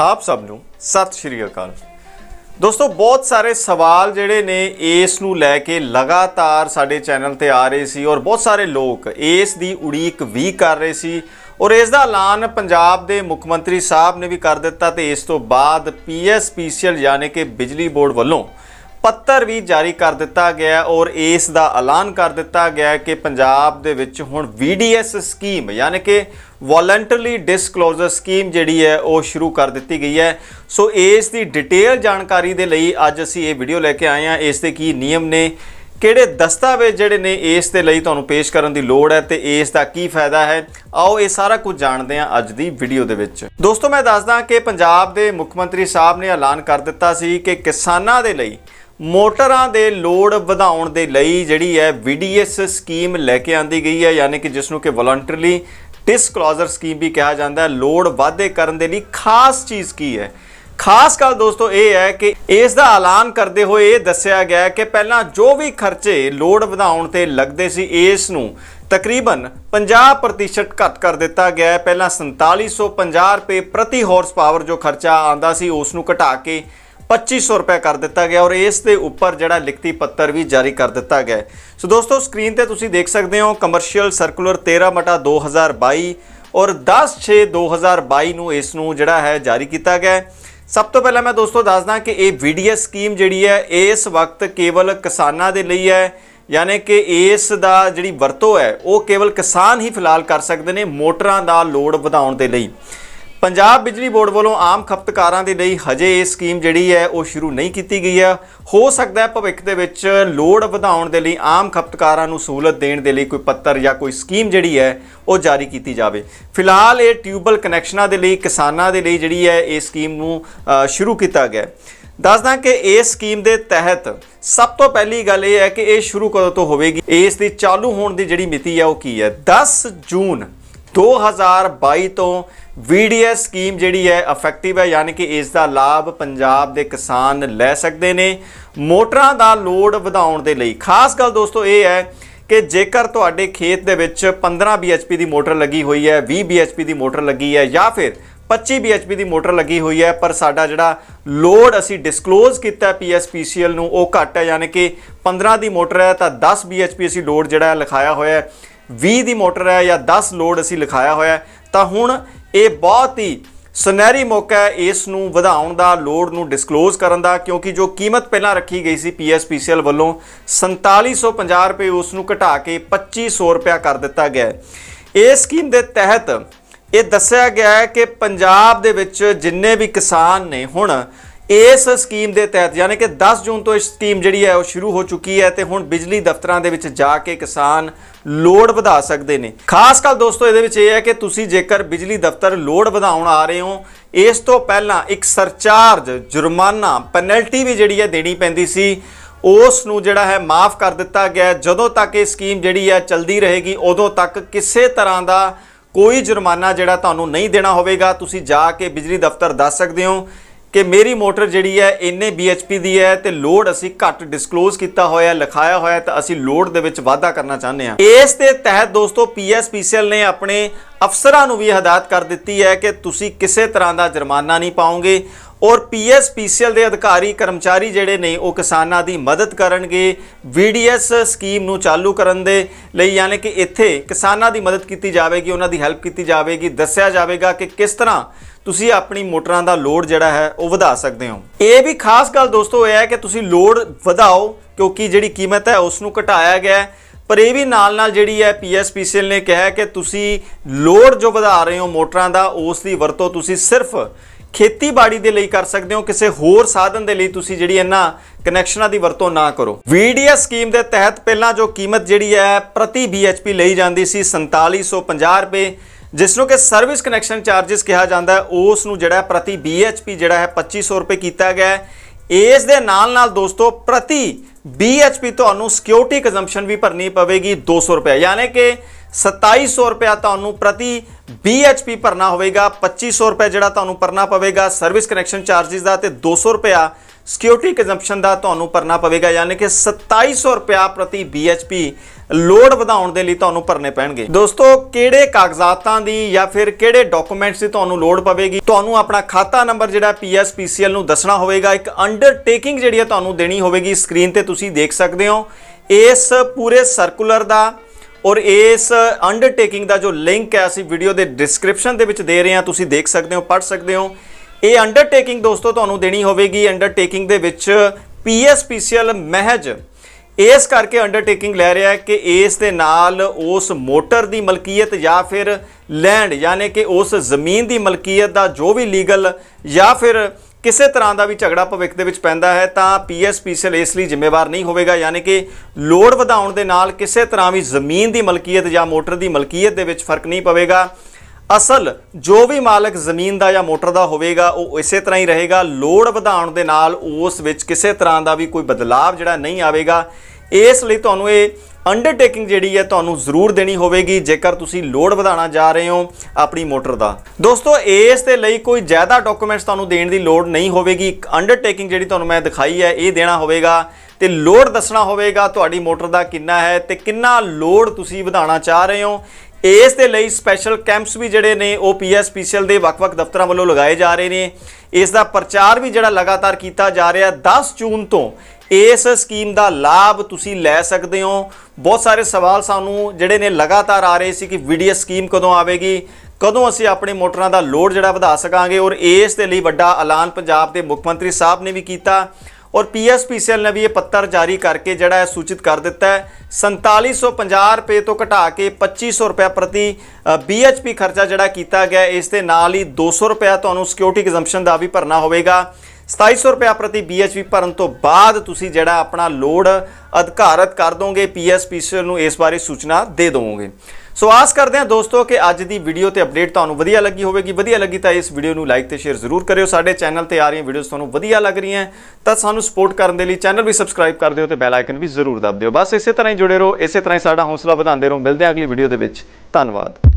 ਆਪ ਸਭ ਨੂੰ ਸਤਿ ਸ਼੍ਰੀ ਅਕਾਲ ਦੋਸਤੋ ਬਹੁਤ ਸਾਰੇ ਸਵਾਲ ਜਿਹੜੇ ਨੇ ਇਸ ਨੂੰ ਲੈ ਕੇ ਲਗਾਤਾਰ ਸਾਡੇ ਚੈਨਲ ਤੇ ਆ ਰਹੇ ਸੀ ਔਰ ਬਹੁਤ ਸਾਰੇ ਲੋਕ ਇਸ ਦੀ ਉਡੀਕ ਵੀ ਕਰ ਰਹੇ ਸੀ ਔਰ ਇਸ ਦਾ ਐਲਾਨ ਪੰਜਾਬ ਦੇ ਮੁੱਖ ਮੰਤਰੀ ਸਾਹਿਬ ਨੇ ਵੀ ਕਰ ਦਿੱਤਾ ਤੇ ਇਸ ਤੋਂ ਬਾਅਦ ਪੀਐਸਪੀਸੀਐਲ ਯਾਨੀ ਕਿ ਬਿਜਲੀ ਬੋਰਡ ਵੱਲੋਂ ਪੱਤਰ ਵੀ ਜਾਰੀ ਕਰ ਦਿੱਤਾ ਗਿਆ ਔਰ ਇਸ ਦਾ ਐਲਾਨ ਕਰ ਦਿੱਤਾ ਗਿਆ ਕਿ ਪੰਜਾਬ ਦੇ ਵਿੱਚ ਹੁਣ VDS ਸਕੀਮ ਯਾਨੀ ਕਿ ਵੋਲੰਟਰੀ ਡਿਸਕਲੋਜ਼ਰ ਸਕੀਮ ਜਿਹੜੀ ਹੈ ਉਹ ਸ਼ੁਰੂ ਕਰ ਦਿੱਤੀ ਗਈ ਹੈ ਸੋ ਇਸ ਦੀ ਡਿਟੇਲ ਜਾਣਕਾਰੀ ਦੇ ਲਈ ਅੱਜ ਅਸੀਂ ਇਹ ਵੀਡੀਓ ਲੈ ਕੇ ਆਏ ਹਾਂ ਇਸ ਦੇ ਕੀ ਨਿਯਮ ਨੇ ਕਿਹੜੇ ਦਸਤਾਵੇਜ਼ ਜਿਹੜੇ ਨੇ ਇਸ ਦੇ ਲਈ ਤੁਹਾਨੂੰ ਪੇਸ਼ ਕਰਨ ਦੀ ਲੋੜ ਹੈ ਤੇ ਇਸ ਦਾ ਕੀ ਫਾਇਦਾ ਹੈ ਆਓ ਇਹ ਸਾਰਾ ਕੁਝ ਜਾਣਦੇ ਹਾਂ ਅੱਜ ਦੀ ਵੀਡੀਓ ਦੇ ਵਿੱਚ ਦੋਸਤੋ ਮੈਂ ਦੱਸਦਾ ਕਿ ਪੰਜਾਬ ਦੇ ਮੁੱਖ ਮੰਤਰੀ ਸਾਹਿਬ ਨੇ ਐਲਾਨ ਕਰ ਦਿੱਤਾ ਸੀ ਕਿ ਕਿਸਾਨਾਂ ਦੇ ਲਈ ਮੋਟਰਾਂ ਦੇ ਲੋਡ ਵਧਾਉਣ ਦੇ ਲਈ ਜਿਹੜੀ ਹੈ ਵੀਡੀਐਸ ਸਕੀਮ ਲੈ ਕੇ ਆਂਦੀ ਗਈ ਹੈ ਯਾਨੀ ਕਿ ਜਿਸ ਨੂੰ ਕਿ ਵਲੰਟਰਲੀ ਡਿਸਕਲੋਜ਼ਰ ਸਕੀਮ ਵੀ ਕਿਹਾ ਜਾਂਦਾ ਹੈ ਲੋਡ ਵਾਧੇ ਕਰਨ ਦੇ ਲਈ ਖਾਸ ਚੀਜ਼ ਕੀ ਹੈ ਖਾਸ ਕਰ ਦੋਸਤੋ ਇਹ ਹੈ ਕਿ ਇਸ ਦਾ ਐਲਾਨ ਕਰਦੇ ਹੋਏ ਇਹ ਦੱਸਿਆ ਗਿਆ ਕਿ ਪਹਿਲਾਂ ਜੋ ਵੀ ਖਰਚੇ ਲੋਡ ਵਧਾਉਣ ਤੇ ਲੱਗਦੇ ਸੀ ਇਸ ਨੂੰ ਤਕਰੀਬਨ 50% ਘੱਟ ਕਰ ਦਿੱਤਾ ਗਿਆ ਹੈ ਪਹਿਲਾਂ 4750 ਰੁਪਏ ਪ੍ਰਤੀ ਹਾਰਸ ਪਾਵਰ ਜੋ ਖਰਚਾ ਆਂਦਾ ਸੀ ਉਸ ਨੂੰ ਘਟਾ ਕੇ 2500 ਰੁਪਏ ਕਰ ਦਿੱਤਾ ਗਿਆ ਔਰ ਇਸ ਦੇ ਉੱਪਰ ਜਿਹੜਾ ਲਿਖਤੀ ਪੱਤਰ ਵੀ ਜਾਰੀ ਕਰ ਦਿੱਤਾ ਗਿਆ ਸੋ ਦੋਸਤੋ ਸਕਰੀਨ ਤੇ ਤੁਸੀਂ ਦੇਖ ਸਕਦੇ ਹੋ ਕਮਰਸ਼ੀਅਲ ਸਰਕੂਲਰ 13/2022 ਔਰ 10/6/2022 ਨੂੰ ਇਸ ਨੂੰ ਜਿਹੜਾ ਹੈ ਜਾਰੀ ਕੀਤਾ ਗਿਆ ਸਭ ਤੋਂ ਪਹਿਲਾਂ ਮੈਂ ਦੋਸਤੋ ਦੱਸਦਾ ਕਿ ਇਹ ਵੀਡੀਐਸ ਸਕੀਮ ਜਿਹੜੀ ਹੈ ਇਸ ਵਕਤ ਕੇਵਲ ਕਿਸਾਨਾਂ ਦੇ ਲਈ ਹੈ ਯਾਨੀ ਕਿ ਇਸ ਦਾ ਜਿਹੜੀ ਵਰਤੋਂ ਹੈ ਉਹ ਕੇਵਲ ਕਿਸਾਨ ਹੀ ਫਿਲਹਾਲ ਕਰ ਸਕਦੇ ਨੇ ਮੋਟਰਾਂ ਦਾ ਲੋਡ ਵਧਾਉਣ ਦੇ ਲਈ ਪੰਜਾਬ ਬਿਜਲੀ ਬੋਰਡ ਵੱਲੋਂ ਆਮ ਖਪਤਕਾਰਾਂ ਦੇ ਲਈ ਹਜੇ ਇਹ ਸਕੀਮ ਜਿਹੜੀ ਹੈ ਉਹ ਸ਼ੁਰੂ ਨਹੀਂ ਕੀਤੀ ਗਈ ਹੈ ਹੋ ਸਕਦਾ ਹੈ ਭਵਿੱਖ ਦੇ ਵਿੱਚ ਲੋਡ ਵਧਾਉਣ ਦੇ ਲਈ ਆਮ ਖਪਤਕਾਰਾਂ ਨੂੰ ਸਹੂਲਤ ਦੇਣ ਦੇ ਲਈ ਕੋਈ ਪੱਤਰ ਜਾਂ ਕੋਈ ਸਕੀਮ ਜਿਹੜੀ ਹੈ ਉਹ ਜਾਰੀ ਕੀਤੀ ਜਾਵੇ ਫਿਲਹਾਲ ਇਹ ਟਿਊਬਲ ਕਨੈਕਸ਼ਨਾਂ ਦੇ ਲਈ ਕਿਸਾਨਾਂ ਦੇ ਲਈ ਜਿਹੜੀ ਹੈ ਇਹ ਸਕੀਮ ਨੂੰ ਸ਼ੁਰੂ ਕੀਤਾ ਗਿਆ ਦੱਸਦਾ ਕਿ ਇਸ ਸਕੀਮ ਦੇ ਤਹਿਤ ਸਭ ਤੋਂ ਪਹਿਲੀ ਗੱਲ ਇਹ ਹੈ ਕਿ ਇਹ ਸ਼ੁਰੂ ਕਦੋਂ ਤੋਂ ਹੋਵੇਗੀ ਇਸ ਦੀ ਚਾਲੂ ਹੋਣ ਦੀ ਜਿਹੜੀ ਮਿਤੀ ਹੈ ਉਹ ਕੀ ਹੈ 10 ਜੂਨ 2022 ਤੋਂ VDS ਸਕੀਮ ਜਿਹੜੀ ਹੈ ਇਫੈਕਟਿਵ ਹੈ ਯਾਨੀ ਕਿ ਇਸ ਦਾ ਲਾਭ ਪੰਜਾਬ ਦੇ ਕਿਸਾਨ ਲੈ ਸਕਦੇ ਨੇ ਮੋਟਰਾਂ ਦਾ ਲੋਡ ਵਧਾਉਣ ਦੇ ਲਈ ਖਾਸ ਗੱਲ ਦੋਸਤੋ ਇਹ ਹੈ ਕਿ ਜੇਕਰ ਤੁਹਾਡੇ ਖੇਤ ਦੇ ਵਿੱਚ 15 BHP ਦੀ ਮੋਟਰ ਲੱਗੀ ਹੋਈ ਹੈ 20 BHP ਦੀ ਮੋਟਰ ਲੱਗੀ ਹੈ ਜਾਂ ਫਿਰ 25 BHP ਦੀ ਮੋਟਰ ਲੱਗੀ ਹੋਈ ਹੈ ਪਰ ਸਾਡਾ ਜਿਹੜਾ ਲੋਡ ਅਸੀਂ ਡਿਸਕਲੋਜ਼ ਕੀਤਾ ਪੀਐਸਪੀਸੀਐਲ ਨੂੰ ਉਹ ਘੱਟ ਹੈ ਯਾਨੀ ਕਿ 15 ਦੀ ਮੋਟਰ ਹੈ ਤਾਂ 10 BHP ਅਸੀਂ ਲੋਡ ਜਿਹੜਾ ਲਿਖਾਇਆ ਹੋਇਆ ਹੈ 20 ਦੀ ਮੋਟਰ ਹੈ ਜਾਂ 10 ਲੋਡ ਅਸੀਂ ਲਿਖਾਇਆ ਹੋਇਆ ਤਾਂ ਹੁਣ ਇਹ ਬਹੁਤ ਹੀ ਸੁਨਹਿਰੀ ਮੌਕਾ ਹੈ ਇਸ ਨੂੰ ਵਧਾਉਣ ਦਾ ਲੋਡ ਨੂੰ ਡਿਸਕਲੋਜ਼ ਕਰਨ ਦਾ ਕਿਉਂਕਿ ਜੋ ਕੀਮਤ ਪਹਿਲਾਂ ਰੱਖੀ ਗਈ ਸੀ ਪੀਐਸਪੀਸੀਐਲ ਵੱਲੋਂ 4750 ਰੁਪਏ ਉਸ ਨੂੰ ਘਟਾ ਕੇ 2500 ਰੁਪਿਆ ਕਰ ਦਿੱਤਾ ਗਿਆ ਹੈ ਇਸ ਸਕੀਮ ਦੇ ਤਹਿਤ ਇਹ ਦੱਸਿਆ ਗਿਆ ਹੈ ਕਿ ਪੰਜਾਬ ਦੇ ਵਿੱਚ ਜਿੰਨੇ ਵੀ ਕਿਸਾਨ ਨੇ ਹੁਣ ਇਸ ਸਕੀਮ ਦੇ ਤਹਿਤ ਯਾਨੀ ਕਿ 10 ਜੂਨ ਤੋਂ ਇਸ ਸਕੀਮ ਜਿਹੜੀ ਹੈ ਉਹ ਸ਼ੁਰੂ ਹੋ ਚੁੱਕੀ ਹੈ ਤੇ ਹੁਣ ਬਿਜਲੀ ਦਫ਼ਤਰਾਂ ਦੇ ਵਿੱਚ ਜਾ ਕੇ ਕਿਸਾਨ ਲੋਡ ਵਧਾ ਸਕਦੇ ਨੇ ਖਾਸ ਕਰ ਦੋਸਤੋ ਇਹਦੇ ਵਿੱਚ ਇਹ ਹੈ ਕਿ ਤੁਸੀਂ ਜੇਕਰ ਬਿਜਲੀ ਦਫ਼ਤਰ ਲੋਡ ਵਧਾਉਣ ਆ ਰਹੇ ਹੋ ਇਸ ਤੋਂ ਪਹਿਲਾਂ ਇੱਕ ਸਰਚਾਰਜ ਜੁਰਮਾਨਾ ਪੈਨਲਟੀ ਵੀ ਜਿਹੜੀ ਹੈ ਦੇਣੀ ਪੈਂਦੀ ਸੀ ਉਸ ਨੂੰ ਜਿਹੜਾ ਹੈ ਮਾਫ ਕਰ ਦਿੱਤਾ ਗਿਆ ਜਦੋਂ ਤੱਕ ਇਹ ਸਕੀਮ ਜਿਹੜੀ ਹੈ ਚਲਦੀ ਰਹੇਗੀ ਉਦੋਂ ਤੱਕ ਕਿਸੇ ਤਰ੍ਹਾਂ ਦਾ ਕੋਈ ਜੁਰਮਾਨਾ ਜਿਹੜਾ ਤੁਹਾਨੂੰ ਨਹੀਂ ਦੇਣਾ ਹੋਵੇਗਾ ਤੁਸੀਂ ਜਾ ਕੇ ਬਿਜਲੀ ਦਫ਼ਤਰ ਦੱਸ ਸਕਦੇ ਹੋ ਕਿ ਮੇਰੀ ਮੋਟਰ ਜਿਹੜੀ ਹੈ ਇੰਨੇ BHP ਦੀ ਹੈ ਤੇ ਲੋਡ ਅਸੀਂ ਘੱਟ ਡਿਸਕਲੋਜ਼ ਕੀਤਾ ਹੋਇਆ ਲਿਖਾਇਆ ਹੋਇਆ ਤਾਂ ਅਸੀਂ ਲੋਡ ਦੇ ਵਿੱਚ ਵਾਧਾ ਕਰਨਾ ਚਾਹੁੰਦੇ ਹਾਂ ਇਸ ਦੇ ਤਹਿਤ ਦੋਸਤੋ ਪੀਐਸਪੀਸੀਐਲ ਨੇ ਆਪਣੇ ਅਫਸਰਾਂ ਨੂੰ ਵੀ ਹਦਾਇਤ ਕਰ ਦਿੱਤੀ ਹੈ ਕਿ ਤੁਸੀਂ ਕਿਸੇ ਤਰ੍ਹਾਂ ਦਾ ਜੁਰਮਾਨਾ ਨਹੀਂ ਪਾਓਗੇ ਔਰ ਪੀਐਸਪੀਸੀਐਲ ਦੇ ਅਧਿਕਾਰੀ ਕਰਮਚਾਰੀ ਜਿਹੜੇ ਨੇ ਉਹ ਕਿਸਾਨਾਂ ਦੀ ਮਦਦ ਕਰਨਗੇ ਵੀਡੀਐਸ ਸਕੀਮ ਨੂੰ ਚਾਲੂ ਕਰਨ ਦੇ ਲਈ ਯਾਨੀ ਕਿ ਇੱਥੇ ਕਿਸਾਨਾਂ ਦੀ ਮਦਦ ਕੀਤੀ ਜਾਵੇਗੀ ਉਹਨਾਂ ਦੀ ਹੈਲਪ ਕੀਤੀ ਜਾਵੇਗੀ ਦੱਸਿਆ ਜਾਵੇਗਾ ਕਿ ਕਿਸ ਤਰ੍ਹਾਂ ਤੁਸੀਂ ਆਪਣੀ ਮੋਟਰਾਂ ਦਾ ਲੋਡ ਜਿਹੜਾ ਹੈ ਉਹ ਵਧਾ ਸਕਦੇ ਹੋ ਇਹ ਵੀ ਖਾਸ ਗੱਲ ਦੋਸਤੋ ਇਹ ਹੈ ਕਿ ਤੁਸੀਂ ਲੋਡ ਵਧਾਓ ਕਿਉਂਕਿ ਜਿਹੜੀ ਕੀਮਤ ਹੈ ਉਸ ਨੂੰ ਘਟਾਇਆ ਗਿਆ ਪਰ ਇਹ ਵੀ ਨਾਲ ਨਾਲ ਜਿਹੜੀ ਹੈ ਪੀਐਸਪੀਸੀਐਲ ਨੇ ਕਿਹਾ ਕਿ ਤੁਸੀਂ ਲੋਡ ਜੋ ਵਧਾ ਰਹੇ ਹੋ ਮੋਟਰਾਂ ਦਾ ਉਸ ਦੀ ਵਰਤੋਂ ਤੁਸੀਂ ਸਿਰਫ ਖੇਤੀਬਾੜੀ ਦੇ ਲਈ ਕਰ ਸਕਦੇ ਹੋ ਕਿਸੇ ਹੋਰ ਸਾਧਨ ਦੇ ਲਈ ਤੁਸੀਂ ਜਿਹੜੀ ਇਹਨਾਂ ਕਨੈਕਸ਼ਨਾਂ ਦੀ ਵਰਤੋਂ ਨਾ ਕਰੋ ਵੀਡੀਐਸ ਸਕੀਮ ਦੇ ਤਹਿਤ ਪਹਿਲਾਂ ਜੋ ਕੀਮਤ ਜਿਹੜੀ ਹੈ ਪ੍ਰਤੀ ਬੀਐਚਪੀ ਲਈ ਜਾਂਦੀ ਸੀ 4750 ਰੁਪਏ ਜਿਸ ਨੂੰ ਕਿ ਸਰਵਿਸ ਕਨੈਕਸ਼ਨ ਚਾਰजेस ਕਿਹਾ ਜਾਂਦਾ ਉਸ ਨੂੰ ਜਿਹੜਾ ਪ੍ਰਤੀ ਬੀਐਚਪੀ ਜਿਹੜਾ ਹੈ 2500 ਰੁਪਏ ਕੀਤਾ ਗਿਆ ਇਸ ਦੇ ਨਾਲ ਨਾਲ ਦੋਸਤੋ ਪ੍ਰਤੀ ਬੀਐਚਪੀ ਤੁਹਾਨੂੰ ਸਿਕਿਉਰਿਟੀ ਕੰਜ਼ੰਪਸ਼ਨ ਵੀ ਭਰਨੀ ਪਵੇਗੀ 200 ਰੁਪਏ ਯਾਨੀ ਕਿ 2700 ਰੁਪਏ ਤੁਹਾਨੂੰ ਪ੍ਰਤੀ BHP ਭਰਨਾ ਹੋਵੇਗਾ 2500 ਰੁਪਏ ਜਿਹੜਾ ਤੁਹਾਨੂੰ ਭਰਨਾ ਪਵੇਗਾ ਸਰਵਿਸ ਕਨੈਕਸ਼ਨ ਚਾਰजेस ਦਾ ਤੇ 200 ਰੁਪਏ ਸਿਕਿਉਰਿਟੀ ਕੰਜ਼ੰਪਸ਼ਨ ਦਾ ਤੁਹਾਨੂੰ ਭਰਨਾ ਪਵੇਗਾ ਯਾਨੀ ਕਿ 2700 ਰੁਪਏ ਪ੍ਰਤੀ BHP ਲੋਡ ਵਧਾਉਣ ਦੇ ਲਈ ਤੁਹਾਨੂੰ ਭਰਨੇ ਪੈਣਗੇ ਦੋਸਤੋ ਕਿਹੜੇ ਕਾਗਜ਼ਾਤਾਂ ਦੀ ਜਾਂ ਫਿਰ ਕਿਹੜੇ ਡਾਕੂਮੈਂਟਸ ਦੀ ਤੁਹਾਨੂੰ ਲੋਡ ਪਵੇਗੀ ਤੁਹਾਨੂੰ ਆਪਣਾ ਖਾਤਾ ਨੰਬਰ ਜਿਹੜਾ PSPCL ਨੂੰ ਦੱਸਣਾ ਹੋਵੇਗਾ ਇੱਕ ਅੰਡਰਟੇਕਿੰਗ ਜਿਹੜੀ ਤੁਹਾਨੂੰ ਦੇਣੀ ਹੋਵੇਗੀ ਸਕਰੀਨ ਤੇ ਤੁਸੀਂ ਦੇਖ ਸਕਦੇ ਹੋ ਇਸ ਪੂਰੇ ਸਰਕੂਲਰ ਦਾ ਔਰ ਇਸ ਅੰਡਰਟੇਕਿੰਗ ਦਾ ਜੋ ਲਿੰਕ ਹੈ ਅਸੀਂ ਵੀਡੀਓ ਦੇ ਡਿਸਕ੍ਰਿਪਸ਼ਨ ਦੇ ਵਿੱਚ ਦੇ ਰਹੇ ਹਾਂ ਤੁਸੀਂ ਦੇਖ ਸਕਦੇ ਹੋ ਪੜ੍ਹ ਸਕਦੇ ਹੋ ਇਹ ਅੰਡਰਟੇਕਿੰਗ ਦੋਸਤੋ ਤੁਹਾਨੂੰ ਦੇਣੀ ਹੋਵੇਗੀ ਅੰਡਰਟੇਕਿੰਗ ਦੇ ਵਿੱਚ ਪੀਐਸਪੀਸੀਐਲ ਮਹਿਜ ਇਸ ਕਰਕੇ ਅੰਡਰਟੇਕਿੰਗ ਲੈ ਰਿਹਾ ਹੈ ਕਿ ਇਸ ਦੇ ਨਾਲ ਉਸ ਮੋਟਰ ਦੀ ਮਲਕੀਅਤ ਜਾਂ ਫਿਰ ਲੈਂਡ ਯਾਨੀ ਕਿ ਉਸ ਜ਼ਮੀਨ ਦੀ ਮਲਕੀਅਤ ਦਾ ਜੋ ਵੀ ਲੀਗਲ ਜਾਂ ਫਿਰ ਕਿਸੇ ਤਰ੍ਹਾਂ ਦਾ ਵੀ ਝਗੜਾ ਭਵਿੱਖ ਦੇ ਵਿੱਚ ਪੈਂਦਾ ਹੈ ਤਾਂ ਪੀਐਸਪੀਸੀਐਲ ਇਸ ਲਈ ਜ਼ਿੰਮੇਵਾਰ ਨਹੀਂ ਹੋਵੇਗਾ ਯਾਨੀ ਕਿ ਲੋਡ ਵਧਾਉਣ ਦੇ ਨਾਲ ਕਿਸੇ ਤਰ੍ਹਾਂ ਵੀ ਜ਼ਮੀਨ ਦੀ ਮਲਕੀਅਤ ਜਾਂ ਮੋਟਰ ਦੀ ਮਲਕੀਅਤ ਦੇ ਵਿੱਚ ਫਰਕ ਨਹੀਂ ਪਵੇਗਾ ਅਸਲ ਜੋ ਵੀ ਮਾਲਕ ਜ਼ਮੀਨ ਦਾ ਜਾਂ ਮੋਟਰ ਦਾ ਹੋਵੇਗਾ ਉਹ ਇਸੇ ਤਰ੍ਹਾਂ ਹੀ ਰਹੇਗਾ ਲੋਡ ਵਧਾਉਣ ਦੇ ਨਾਲ ਉਸ ਵਿੱਚ ਕਿਸੇ ਤਰ੍ਹਾਂ ਦਾ ਵੀ ਕੋਈ ਬਦਲਾਅ ਜਿਹੜਾ ਨਹੀਂ ਆਵੇਗਾ ਇਸ ਲਈ ਤੁਹਾਨੂੰ ਇਹ ਅੰਡਰਟੇਕਿੰਗ ਜਿਹੜੀ ਹੈ ਤੁਹਾਨੂੰ ਜ਼ਰੂਰ ਦੇਣੀ ਹੋਵੇਗੀ ਜੇਕਰ ਤੁਸੀਂ ਲੋਡ ਵਧਾਣਾ ਜਾ ਰਹੇ ਹੋ ਆਪਣੀ ਮੋਟਰ ਦਾ ਦੋਸਤੋ ਇਸ ਦੇ ਲਈ ਕੋਈ ਜ਼ਿਆਦਾ ਡਾਕੂਮੈਂਟਸ ਤੁਹਾਨੂੰ ਦੇਣ ਦੀ ਲੋੜ ਨਹੀਂ ਹੋਵੇਗੀ ਇੱਕ ਅੰਡਰਟੇਕਿੰਗ ਜਿਹੜੀ ਤੁਹਾਨੂੰ ਮੈਂ ਦਿਖਾਈ ਹੈ ਇਹ ਦੇਣਾ ਹੋਵੇਗਾ ਤੇ ਲੋਡ ਦੱਸਣਾ ਹੋਵੇਗਾ ਤੁਹਾਡੀ ਮੋਟਰ ਦਾ ਕਿੰਨਾ ਹੈ ਤੇ ਕਿੰਨਾ ਲੋਡ ਤੁਸੀਂ ਵਧਾਣਾ ਚਾਹ ਰਹੇ ਹੋ ਇਸ ਦੇ ਲਈ ਸਪੈਸ਼ਲ ਕੈਂਪਸ ਵੀ ਜਿਹੜੇ ਨੇ ਉਹ ਪੀਐਸਪੀਸੀਐਲ ਦੇ ਵੱਖ-ਵੱਖ ਦਫ਼ਤਰਾਂ ਵੱਲੋਂ ਲਗਾਏ ਜਾ ਰਹੇ ਨੇ ਇਸ ਦਾ ਪ੍ਰਚਾਰ ਵੀ ਜਿਹੜਾ ਲਗਾਤਾਰ ਕੀਤਾ ਜਾ ਰਿਹਾ 10 ਜੂਨ ਤੋਂ ਇਸ ਸਕੀਮ ਦਾ ਲਾਭ ਤੁਸੀਂ ਲੈ ਸਕਦੇ ਹੋ ਬਹੁਤ ਸਾਰੇ ਸਵਾਲ ਸਾਨੂੰ ਜਿਹੜੇ ਨੇ ਲਗਾਤਾਰ ਆ ਰਹੇ ਸੀ ਕਿ ਵੀਡੀਐਸ ਸਕੀਮ ਕਦੋਂ ਆਵੇਗੀ ਕਦੋਂ ਅਸੀਂ ਆਪਣੇ ਮੋਟਰਾਂ ਦਾ ਲੋਡ ਜਿਹੜਾ ਵਧਾ ਸਕਾਂਗੇ ਔਰ ਇਸ ਦੇ ਲਈ ਵੱਡਾ ਐਲਾਨ ਪੰਜਾਬ ਦੇ ਮੁੱਖ ਮੰਤਰੀ ਸਾਹਿਬ ਨੇ ਵੀ ਕੀਤਾ ਔਰ ਪੀਐਸਪੀਸੀਐਲ ਨੇ ਵੀ ਇਹ ਪੱਤਰ ਜਾਰੀ ਕਰਕੇ ਜਿਹੜਾ ਹੈ ਸੂਚਿਤ ਕਰ ਦਿੱਤਾ ਹੈ 4750 ਰੁਪਏ ਤੋਂ ਘਟਾ ਕੇ 2500 ਰੁਪਏ ਪ੍ਰਤੀ ਬੀਐਚਪੀ ਖਰਚਾ ਜਿਹੜਾ ਕੀਤਾ ਗਿਆ ਇਸ ਦੇ ਨਾਲ ਹੀ 200 ਰੁਪਏ ਤੁਹਾਨੂੰ ਸਿਕਿਉਰਿਟੀ ਕੰਜ਼ੰਪਸ਼ਨ ਦਾ ਵੀ ਭਰਨਾ ਹੋਵੇਗਾ 2700 ਰੁਪਏ ਪ੍ਰਤੀ ਬੀਐਚਪੀ ਭਰਨ ਤੋਂ ਬਾਅਦ ਤੁਸੀਂ ਜਿਹੜਾ ਆਪਣਾ ਲੋਡ ਅਧਿਕਾਰਤ ਕਰ ਦੋਗੇ ਪੀਐਸਪੀਸੀ ਨੂੰ ਇਸ ਬਾਰੇ ਸੂਚਨਾ ਦੇ ਦੋਗੇ ਸੋ ਆਸ ਕਰਦੇ ਹਾਂ ਦੋਸਤੋ ਕਿ ਅੱਜ ਦੀ ਵੀਡੀਓ ਤੇ ਅਪਡੇਟ ਤੁਹਾਨੂੰ ਵਧੀਆ ਲੱਗੀ ਹੋਵੇਗੀ ਵਧੀਆ ਲੱਗੀ ਤਾਂ ਇਸ ਵੀਡੀਓ ਨੂੰ ਲਾਈਕ ਤੇ ਸ਼ੇਅਰ ਜ਼ਰੂਰ ਕਰਿਓ ਸਾਡੇ ਚੈਨਲ ਤੇ ਆ ਰਹੀਆਂ ਵੀਡੀਓਜ਼ ਤੁਹਾਨੂੰ ਵਧੀਆ ਲੱਗ ਰਹੀਆਂ ਤਾਂ ਸਾਨੂੰ ਸਪੋਰਟ ਕਰਨ ਦੇ ਲਈ ਚੈਨਲ ਵੀ ਸਬਸਕ੍ਰਾਈਬ ਕਰ ਦਿਓ ਤੇ ਬੈਲ ਆਈਕਨ ਵੀ ਜ਼ਰੂਰ ਦਬਾ ਦਿਓ ਬਸ ਇਸੇ ਤਰ੍ਹਾਂ ਹੀ ਜੁੜੇ ਰਹੋ ਇਸੇ ਤਰ੍ਹਾਂ ਹੀ ਸਾਡਾ ਹੌਸਲਾ ਵਧਾਉਂਦੇ ਰਹੋ ਮਿਲਦੇ ਹਾਂ ਅਗਲੀ ਵੀਡੀਓ ਦੇ ਵਿੱਚ ਧੰਨਵਾਦ